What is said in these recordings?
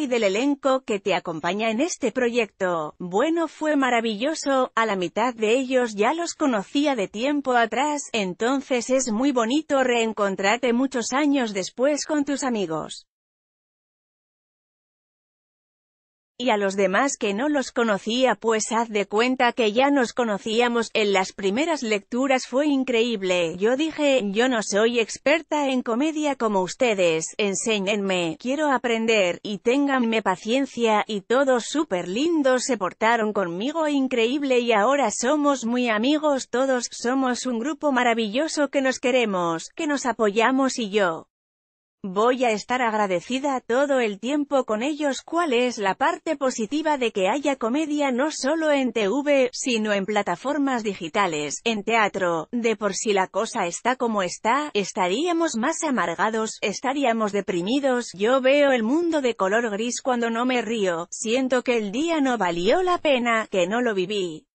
y del elenco que te acompaña en este proyecto. Bueno, fue maravilloso, a la mitad de ellos ya los conocía de tiempo atrás, entonces es muy bonito reencontrarte muchos años después con tus amigos. y a los demás que no los conocía pues haz de cuenta que ya nos conocíamos, en las primeras lecturas fue increíble, yo dije, yo no soy experta en comedia como ustedes, enséñenme, quiero aprender, y ténganme paciencia, y todos súper lindos se portaron conmigo increíble y ahora somos muy amigos todos, somos un grupo maravilloso que nos queremos, que nos apoyamos y yo. Voy a estar agradecida todo el tiempo con ellos. ¿Cuál es la parte positiva de que haya comedia no solo en TV, sino en plataformas digitales, en teatro? De por si la cosa está como está, estaríamos más amargados, estaríamos deprimidos. Yo veo el mundo de color gris cuando no me río, siento que el día no valió la pena, que no lo viví.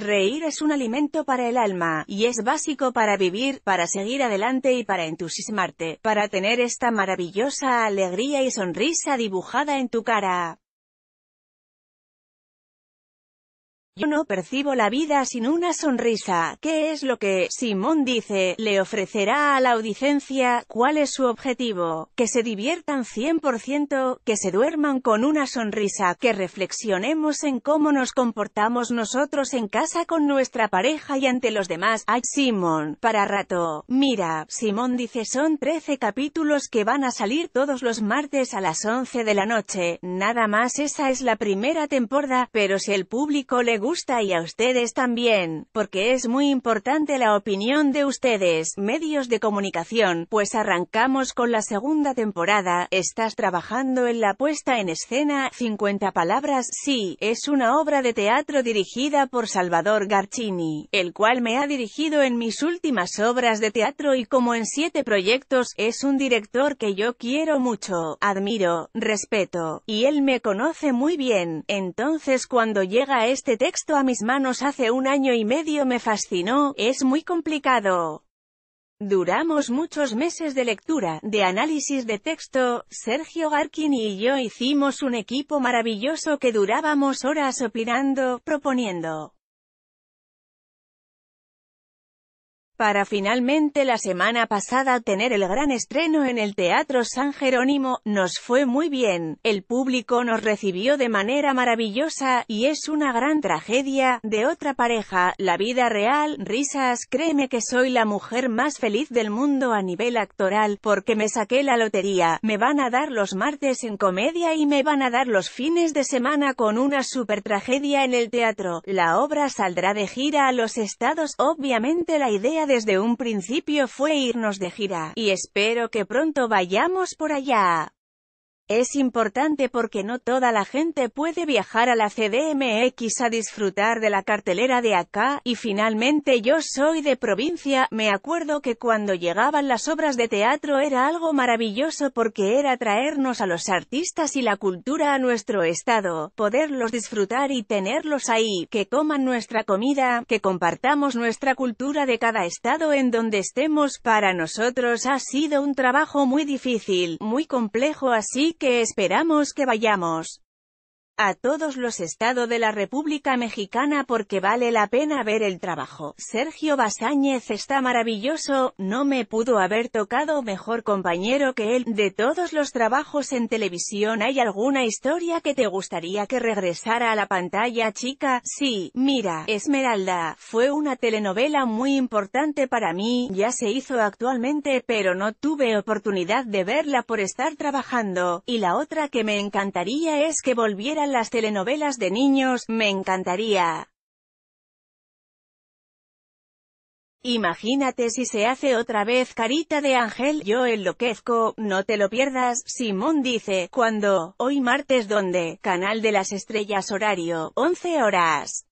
Reír es un alimento para el alma, y es básico para vivir, para seguir adelante y para entusiasmarte, para tener esta maravillosa alegría y sonrisa dibujada en tu cara. Yo no percibo la vida sin una sonrisa, ¿qué es lo que, Simón dice, le ofrecerá a la audiencia? ¿Cuál es su objetivo? Que se diviertan 100%, que se duerman con una sonrisa, que reflexionemos en cómo nos comportamos nosotros en casa con nuestra pareja y ante los demás. Ay, Simón, para rato. Mira, Simón dice son 13 capítulos que van a salir todos los martes a las 11 de la noche, nada más esa es la primera temporada, pero si el público le gusta y a ustedes también, porque es muy importante la opinión de ustedes, medios de comunicación, pues arrancamos con la segunda temporada, estás trabajando en la puesta en escena, 50 palabras, sí, es una obra de teatro dirigida por Salvador Garcini, el cual me ha dirigido en mis últimas obras de teatro y como en siete proyectos, es un director que yo quiero mucho, admiro, respeto, y él me conoce muy bien, entonces cuando llega este texto, texto a mis manos hace un año y medio me fascinó, es muy complicado. Duramos muchos meses de lectura, de análisis de texto, Sergio Garkin y yo hicimos un equipo maravilloso que durábamos horas opinando, proponiendo. para finalmente la semana pasada tener el gran estreno en el Teatro San Jerónimo, nos fue muy bien, el público nos recibió de manera maravillosa, y es una gran tragedia, de otra pareja, la vida real, risas, créeme que soy la mujer más feliz del mundo a nivel actoral, porque me saqué la lotería, me van a dar los martes en comedia y me van a dar los fines de semana con una super tragedia en el teatro, la obra saldrá de gira a los estados, obviamente la idea desde un principio fue irnos de gira, y espero que pronto vayamos por allá. Es importante porque no toda la gente puede viajar a la CDMX a disfrutar de la cartelera de acá, y finalmente yo soy de provincia, me acuerdo que cuando llegaban las obras de teatro era algo maravilloso porque era traernos a los artistas y la cultura a nuestro estado, poderlos disfrutar y tenerlos ahí, que coman nuestra comida, que compartamos nuestra cultura de cada estado en donde estemos, para nosotros ha sido un trabajo muy difícil, muy complejo así que esperamos que vayamos a todos los estados de la República Mexicana porque vale la pena ver el trabajo. Sergio Basáñez está maravilloso, no me pudo haber tocado mejor compañero que él. De todos los trabajos en televisión hay alguna historia que te gustaría que regresara a la pantalla chica. Sí, mira, Esmeralda, fue una telenovela muy importante para mí, ya se hizo actualmente pero no tuve oportunidad de verla por estar trabajando, y la otra que me encantaría es que volviera las telenovelas de niños, me encantaría. Imagínate si se hace otra vez Carita de Ángel, yo enloquezco, no te lo pierdas, Simón dice, cuando, hoy martes donde, Canal de las Estrellas horario, 11 horas.